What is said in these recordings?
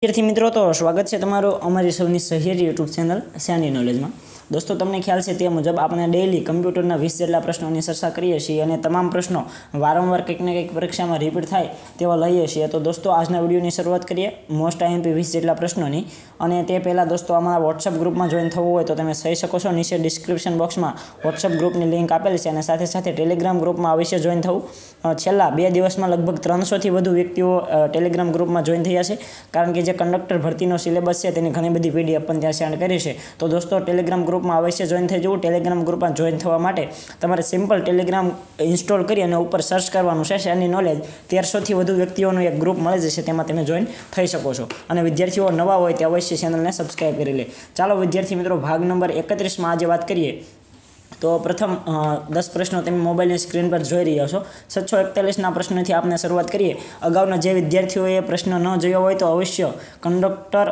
વિદ્યાર્થી મિત્રો તો સ્વાગત છે તમારું અમારી સૌની સહિયર યુટ્યુબ ચેનલ સ્યાની નોલેજમાં દોસ્તો તમને ખ્યાલ છે તે મુજબ આપણે ડેઇલી કમ્પ્યુટરના વીસ જેટલા પ્રશ્નોની ચર્ચા કરીએ છીએ અને તમામ પ્રશ્નો વારંવાર કંઈક ને કંઈક પરીક્ષામાં રિપીટ થાય તેવા લઈએ છીએ તો દોસ્તો આજના વિડીયોની શરૂઆત કરીએ મોસ્ટ આઈએમપી વીસ જેટલા પ્રશ્નોની અને તે પહેલાં દોસ્તો અમારા વોટ્સઅપ ગ્રુપમાં જોઈન થવું હોય તો તમે થઈ શકો છો નીચે ડિસ્ક્રિપ્શન બોક્સમાં વોટ્સઅપ ગ્રુપની લિંક આપેલી છે અને સાથે સાથે ટેલિગ્રામ ગ્રુપમાં અવશ્ય જોઈન થવું છેલ્લા બે દિવસમાં લગભગ ત્રણસોથી વધુ વ્યક્તિઓ ટેલિગ્રામ ગ્રુપમાં જોઈન થયા છે કારણ કે જે કંડક્ટર ભરતીનો સિલેબસ છે તેની ઘણી બધી પીડીએફ અપન ત્યાં શેર કરી છે તો દોસ્તો ટેલિગ્રામ ગ્રુપ ગ્રુપમાં અવશ્ય જોઈન થઈ જવું ટેલિગ્રામ ગ્રુપમાં જોઈન થવા માટે તમારે સિમ્પલ ટેલિગ્રામ ઇન્સ્ટોલ કરી અને ઉપર સર્ચ કરવાનું છે એની નોલેજ તેરસોથી વધુ વ્યક્તિઓનું એક ગ્રુપ મળી જશે તેમાં તમે જોઈન થઈ શકો છો અને વિદ્યાર્થીઓ નવા હોય તે અવશ્ય ચેનલને સબસ્ક્રાઈબ કરી લે ચાલો વિદ્યાર્થી મિત્રો ભાગ નંબર એકત્રીસમાં આજે વાત કરીએ તો પ્રથમ દસ પ્રશ્નો તમે મોબાઈલની સ્ક્રીન પર જોઈ રહ્યા છો છસો એકતાલીસના પ્રશ્નોથી આપણે શરૂઆત કરીએ અગાઉના જે વિદ્યાર્થીઓએ પ્રશ્ન ન જોયો હોય તો અવશ્ય conductor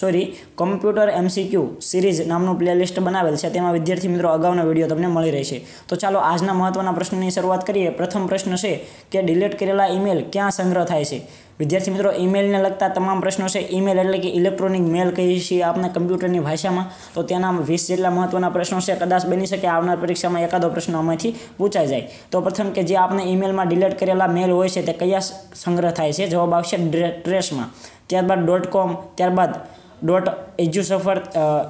sorry computer MCQ series નામનું પ્લેલિસ્ટ બનાવેલ છે તેમાં વિદ્યાર્થી મિત્રો અગાઉનો વિડીયો તમને મળી રહેશે તો ચાલો આજના મહત્વના પ્રશ્નની શરૂઆત કરીએ પ્રથમ પ્રશ્ન છે કે ડિલીટ કરેલા ઈમેલ ક્યાં સંગ્રહ થાય છે વિદ્યાર્થી મિત્રો ઈમેલને લગતા તમામ પ્રશ્નો છે ઈમેલ એટલે કે ઇલેક્ટ્રોનિક મેલ કહીએ છીએ આપણે કમ્પ્યુટરની ભાષામાં તો તેના વીસ જેટલા મહત્વના પ્રશ્નો છે કદાચ બની શકે આવનાર પરીક્ષામાં એકાદો પ્રશ્ન આમાંથી પૂછાઈ જાય તો પ્રથમ કે જે આપણે ઈમેલમાં ડિલેટ કરેલા મેલ હોય છે તે કયા સંગ્રહ થાય છે જવાબ આવશે ટ્રેસમાં ત્યારબાદ ડોટ કોમ ત્યારબાદ ડોટ એજ્યુસફર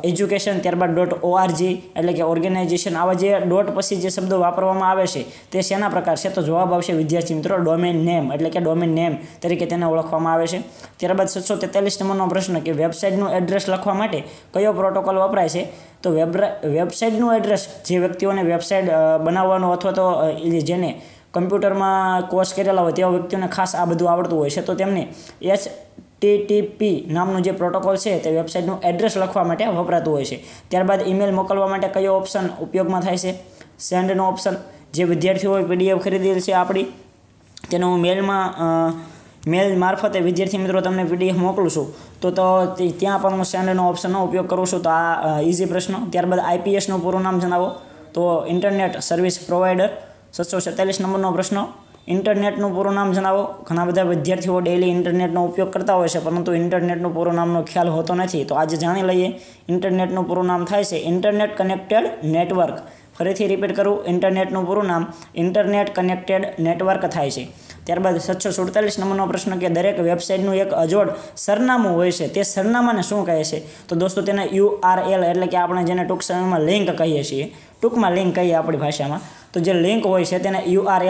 એજ્યુકેશન ત્યારબાદ ડોટ ઓઆરજી એટલે કે ઓર્ગેનાઇઝેશન આવા જે ડોટ પછી જે શબ્દો વાપરવામાં આવે છે તે શેના પ્રકાર છે તો જવાબ આવશે વિદ્યાર્થી મિત્રો ડોમેન નેમ એટલે કે ડોમેન નેમ તરીકે તેને ઓળખવામાં આવે છે ત્યારબાદ સાતસો તેતાલીસ નંબરનો પ્રશ્ન કે વેબસાઇટનું એડ્રેસ લખવા માટે કયો પ્રોટોકોલ વપરાય છે તો વેબ વેબસાઇટનું એડ્રેસ જે વ્યક્તિઓને વેબસાઇટ બનાવવાનો અથવા તો જેને કમ્પ્યુટરમાં કોર્સ કરેલા હોય તેવા વ્યક્તિઓને ખાસ આ બધું આવડતું હોય છે તો તેમને એચ ટીટીપી નામનું જે પ્રોટોકોલ છે તે વેબસાઇટનું એડ્રેસ લખવા માટે વપરાતું હોય છે ત્યારબાદ ઈમેલ મોકલવા માટે કયો ઓપ્શન ઉપયોગમાં થાય છે સેન્ડનો ઓપ્શન જે વિદ્યાર્થીઓએ પીડીએફ ખરીદેલ છે આપણી તેનો હું મેલમાં મેલ મારફતે વિદ્યાર્થી મિત્રો તમને પીડીએફ મોકલું છું તો તો ત્યાં પણ હું સેન્ડનો ઓપ્શનનો ઉપયોગ કરું છું તો આ ઇઝી પ્રશ્ન ત્યારબાદ આઈપીએસનું પૂરું નામ જણાવો તો ઇન્ટરનેટ સર્વિસ પ્રોવાઈડર સાતસો સત્તાલીસ નંબરનો પ્રશ્ન ઇન્ટરનેટનું પૂરું નામ જણાવો ઘણા બધા વિદ્યાર્થીઓ ડેલી ઇન્ટરનેટનો ઉપયોગ કરતા હોય છે પરંતુ ઇન્ટરનેટનું પૂરું નામનો ખ્યાલ હોતો નથી તો આજે જાણી લઈએ ઇન્ટરનેટનું પૂરું નામ થાય છે ઇન્ટરનેટ કનેક્ટેડ નેટવર્ક ફરીથી રિપીટ કરું ઇન્ટરનેટનું પૂરું નામ ઇન્ટરનેટ કનેક્ટેડ નેટવર્ક થાય છે ત્યારબાદ સાતસો સુડતાલીસ નંબરનો પ્રશ્ન કે દરેક વેબસાઇટનું એક અજોડ સરનામું હોય છે તે સરનામાને શું કહે છે તો દોસ્તો તેને યુઆરએલ એટલે કે આપણે જેને ટૂંક સમયમાં લિંક કહીએ છીએ ટૂંકમાં લિંક કહીએ આપણી ભાષામાં તો જે લિંક હોય છે તેને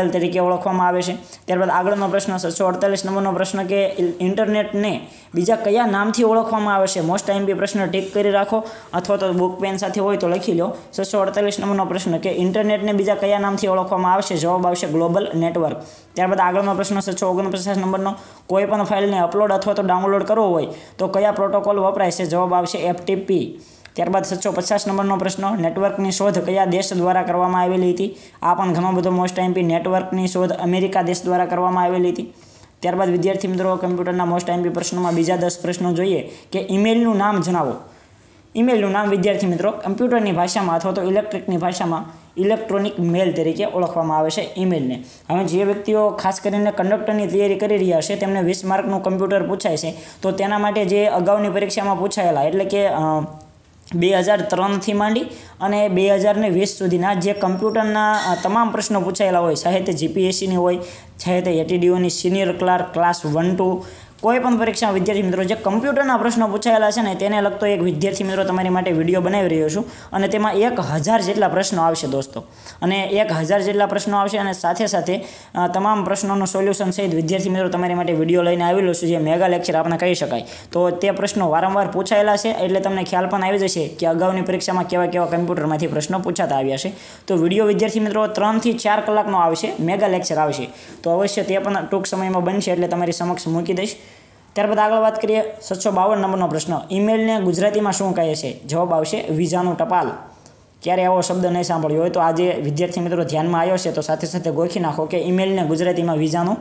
એલ તરીકે ઓળખવામાં આવે છે ત્યારબાદ આગળનો પ્રશ્ન સાતસો અડતાલીસ નંબરનો પ્રશ્ન કે ઇન્ટરનેટને બીજા કયા નામથી ઓળખવામાં આવે છે મોસ્ટ ટાઈમ બી પ્રશ્ન ટીક કરી રાખો અથવા તો બુક પેન સાથે હોય તો લખી લો સાતસો અડતાલીસ નંબરનો પ્રશ્ન કે ઇન્ટરનેટને બીજા કયા નામથી ઓળખવામાં આવશે જવાબ આવશે ગ્લોબલ નેટવર્ક ત્યારબાદ આગળનો સત્તાવનમો પ્રશ્ન છે છો ઓગણપચાસ નંબરનો કોઈ પણ ફાઇલને અપલોડ અથવા તો ડાઉનલોડ કરવો હોય તો કયા પ્રોટોકોલ વપરાય છે જવાબ આવશે એફટીપી ત્યારબાદ છસો પચાસ નંબરનો પ્રશ્ન નેટવર્કની શોધ કયા દેશ દ્વારા કરવામાં આવેલી હતી આ પણ ઘણો બધો મોસ્ટ એમપી નેટવર્કની શોધ અમેરિકા દેશ દ્વારા કરવામાં આવેલી હતી ત્યારબાદ વિદ્યાર્થી મિત્રો કમ્પ્યુટરના મોસ્ટ એમપી પ્રશ્નોમાં બીજા દસ પ્રશ્નો જોઈએ કે ઈમેલનું નામ જણાવો ઈમેલનું નામ વિદ્યાર્થી મિત્રો કમ્પ્યુટરની ભાષામાં અથવા તો ઇલેક્ટ્રિકની ભાષામાં ઇલેક્ટ્રોનિક મેલ તરીકે ઓળખવામાં આવે છે ઈમેલને હવે જે વ્યક્તિઓ ખાસ કરીને કંડક્ટરની તૈયારી કરી રહ્યા છે તેમને વીસ માર્કનું કમ્પ્યુટર પૂછાય છે તો તેના માટે જે અગાઉની પરીક્ષામાં પૂછાયેલા એટલે કે બે હજાર ત્રણથી માંડી અને બે હજારને વીસ સુધીના જે કમ્પ્યુટરના તમામ પ્રશ્નો પૂછાયેલા હોય ચાહે તે જીપીએસસીની હોય ચાહે તે એટીડીઓની senior clerk class one two કોઈ પણ પરીક્ષા વિદ્યાર્થી મિત્રો જે કમ્પ્યુટરના પ્રશ્નો પૂછાયેલા છે ને તેને લગતો એક વિદ્યાર્થી મિત્રો તમારી માટે વિડીયો બનાવી રહ્યો છું અને તેમાં એક હજાર જેટલા પ્રશ્નો આવશે દોસ્તો અને એક હજાર જેટલા પ્રશ્નો આવશે અને સાથે સાથે તમામ પ્રશ્નોનું સોલ્યુશન સહિત વિદ્યાર્થી મિત્રો તમારી માટે વિડીયો લઈને આવેલો છું જે મેગા લેક્ચર આપણે કહી શકાય તો તે પ્રશ્નો વારંવાર પૂછાયેલા છે એટલે તમને ખ્યાલ પણ આવી જશે કે અગાઉની પરીક્ષામાં કેવા કેવા કમ્પ્યુટરમાંથી પ્રશ્નો પૂછાતા આવ્યા છે તો વિડીયો વિદ્યાર્થી મિત્રો ત્રણથી ચાર કલાકનો આવશે મેગા લેક્ચર આવશે તો અવશ્ય તે પણ ટૂંક સમયમાં બનશે એટલે તમારી સમક્ષ મૂકી દઈશ ત્યારબાદ આગળ વાત કરીએ સાતસો બાવન નંબરનો પ્રશ્ન ઈમેલને ગુજરાતીમાં શું કહે છે જવાબ આવશે વિઝાનું ટપાલ ક્યારે આવો શબ્દ નહીં સાંભળ્યો હોય તો આજે વિદ્યાર્થી મિત્રો ધ્યાનમાં આવ્યો છે તો સાથે સાથે ગોખી નાખો કે ઈમેલને ગુજરાતીમાં વિઝાનું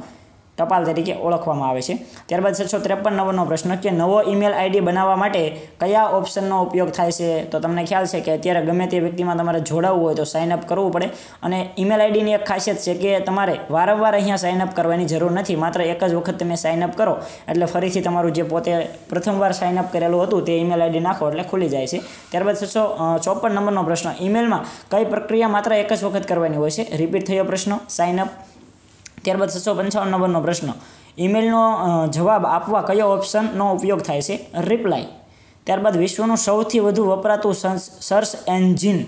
ટપાલ તરીકે ઓળખવામાં આવે છે ત્યારબાદ છસો ત્રેપન નંબરનો પ્રશ્ન કે નવો ઈમેલ આઈડી બનાવવા માટે કયા ઓપ્શનનો ઉપયોગ થાય છે તો તમને ખ્યાલ છે કે અત્યારે ગમે તે વ્યક્તિમાં તમારે જોડાવવું હોય તો સાઇન અપ કરવું પડે અને ઈમેલ આઈડીની એક ખાસિયત છે કે તમારે વારંવાર અહીંયા સાઇન અપ કરવાની જરૂર નથી માત્ર એક જ વખત તમે સાઇન અપ કરો એટલે ફરીથી તમારું જે પોતે પ્રથમવાર સાઇન અપ કરેલું હતું તે ઈમેલ આઈડી નાખો એટલે ખુલી જાય છે ત્યારબાદ છસો ચોપન નંબરનો પ્રશ્ન ઈમેલમાં કઈ પ્રક્રિયા માત્ર એક જ વખત કરવાની હોય છે રિપીટ થયો પ્રશ્ન સાઇન અપ ત્યારબાદ છસો પંચાવન નંબરનો પ્રશ્ન ઈમેલનો જવાબ આપવા કયો ઓપ્શનનો ઉપયોગ થાય છે રિપ્લાય ત્યારબાદ વિશ્વનું સૌથી વધુ વપરાતું સર્ચ એન્જિન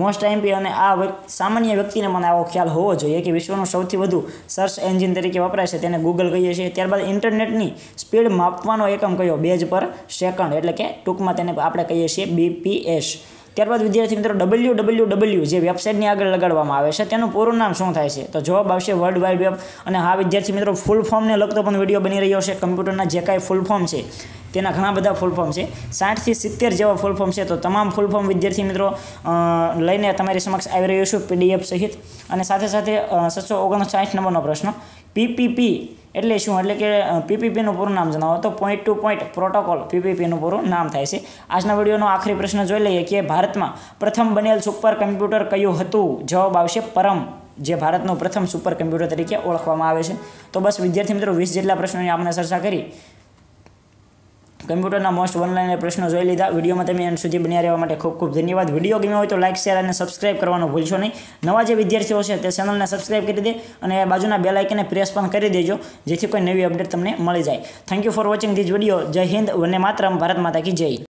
મોસ્ટ એમપી અને આ સામાન્ય વ્યક્તિને મને આવો ખ્યાલ હોવો જોઈએ કે વિશ્વનું સૌથી વધુ સર્ચ એન્જિન તરીકે વપરાય છે તેને ગૂગલ કહીએ છીએ ત્યારબાદ ઇન્ટરનેટની સ્પીડ માપવાનો એકમ કયો બેજ પર સેકન્ડ એટલે કે ટૂંકમાં તેને આપણે કહીએ છીએ બીપીએસ ત્યારબાદ વિદ્યાર્થી મિત્રો ડબલ્યુ ડબલ્યુ ડબલ્યુ જે વેબસાઇટની આગળ લગાડવામાં આવે છે તેનું પૂરું નામ શું થાય છે તો જવાબ આવશે વર્લ્ડ વાઇડ વેબ અને હા વિદ્યાર્થી મિત્રો ફૂલ ફોર્મને લગતો પણ વિડીયો બની રહ્યો છે કમ્પ્યુટરના જે કાંઈ ફૂલ ફોર્મ છે તેના ઘણા બધા ફૂલ ફોર્મ છે સાઠથી સિત્તેર જેવા ફૂલ ફોર્મ છે તો તમામ ફૂલ ફોર્મ વિદ્યાર્થી મિત્રો લઈને તમારી સમક્ષ આવી રહ્યું છું પીડીએફ સહિત અને સાથે સાથે સાતસો ઓગણસાઠ નંબરનો પ્રશ્ન પીપીપી એટલે શું એટલે કે પીપીપીનું પૂરું નામ જણાવો તો પોઈન્ટ ટુ પોઈન્ટ પ્રોટોકોલ પીપીપીનું પૂરું નામ થાય છે આજના વિડીયોનો આખરી પ્રશ્ન જોઈ લઈએ કે ભારતમાં પ્રથમ બનેલ સુપર કમ્પ્યુટર કયું હતું જવાબ આવશે પરમ જે ભારતનું પ્રથમ સુપર કમ્પ્યુટર તરીકે ઓળખવામાં આવે છે તો બસ વિદ્યાર્થી મિત્રો વીસ જેટલા પ્રશ્નોની આપણે ચર્ચા કરી કમ્પ્યુટરના મોસ્ટ ઓનલાઈન પ્રશ્નો જોઈ લીધા વિડીયોમાં તમે એન્ડ સુધી બન્યા રહેવા માટે ખૂબ ખૂબ ધન્યવાદ વિડીયો ગમ્યો હોય તો લાઇક શેર અને સબસ્ક્રાઇબ કરવાનું ભૂલશો નહીં નવા જે વિદ્યાર્થીઓ છે તે ચેનલને સબસ્ક્રાઇબ કરી દે અને બાજુના બે લાઇકને પ્રેસ પણ કરી દેજો જેથી કોઈ નવી અપડેટ તમને મળી જાય thank you for watching this video Jai Hind વને માતરમ ભારત માતા કી જય